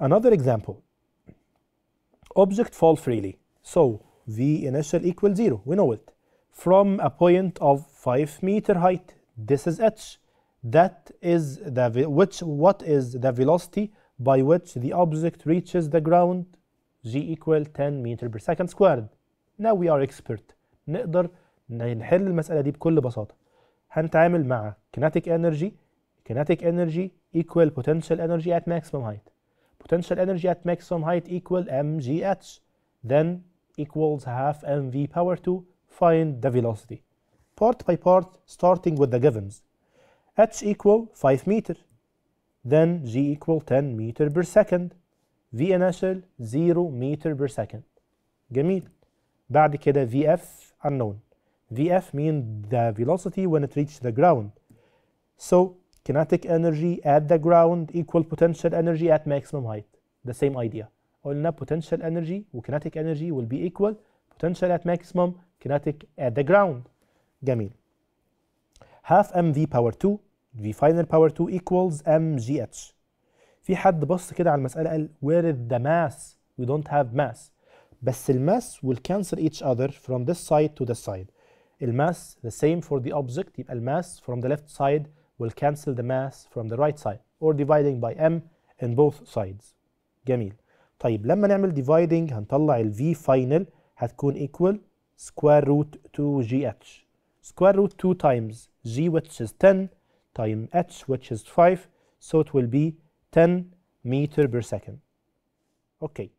Another example, object fall freely. So V initial equals 0, we know it. From a point of 5 meter height, this is h. That is the which what is the velocity by which the object reaches the ground g equal 10 meter per second squared. Now we are expert. نقدر نحل المسألة دي بكل بساطة. هنتعامل مع kinetic energy kinetic energy equal potential energy at maximum height potential energy at maximum height equal mgh, then equals half mv power 2, find the velocity. Part by part, starting with the givens. h equal 5 meter, then g equal 10 meter per second, v initial 0 meter per second. جميل. بعد كده vf unknown. vf mean the velocity when it reaches the ground. So kinetic energy at the ground equal potential energy at maximum height the same idea قلنا potential energy kinetic energy will be equal potential at maximum kinetic at the ground جميل half mv power 2 v final power 2 equals mgh في حد بص كده على المسألة قال where is the mass we don't have mass بس الماس will cancel each other from this side to this side الماس the same for the object يبقى الماس from the left side will cancel the mass from the right side or dividing by m in both sides جميل طيب لما نعمل dividing هنطلع ال v final هتكون equal square root 2gh square root 2 times g which is 10 times h which is 5 so it will be 10 meter per second okay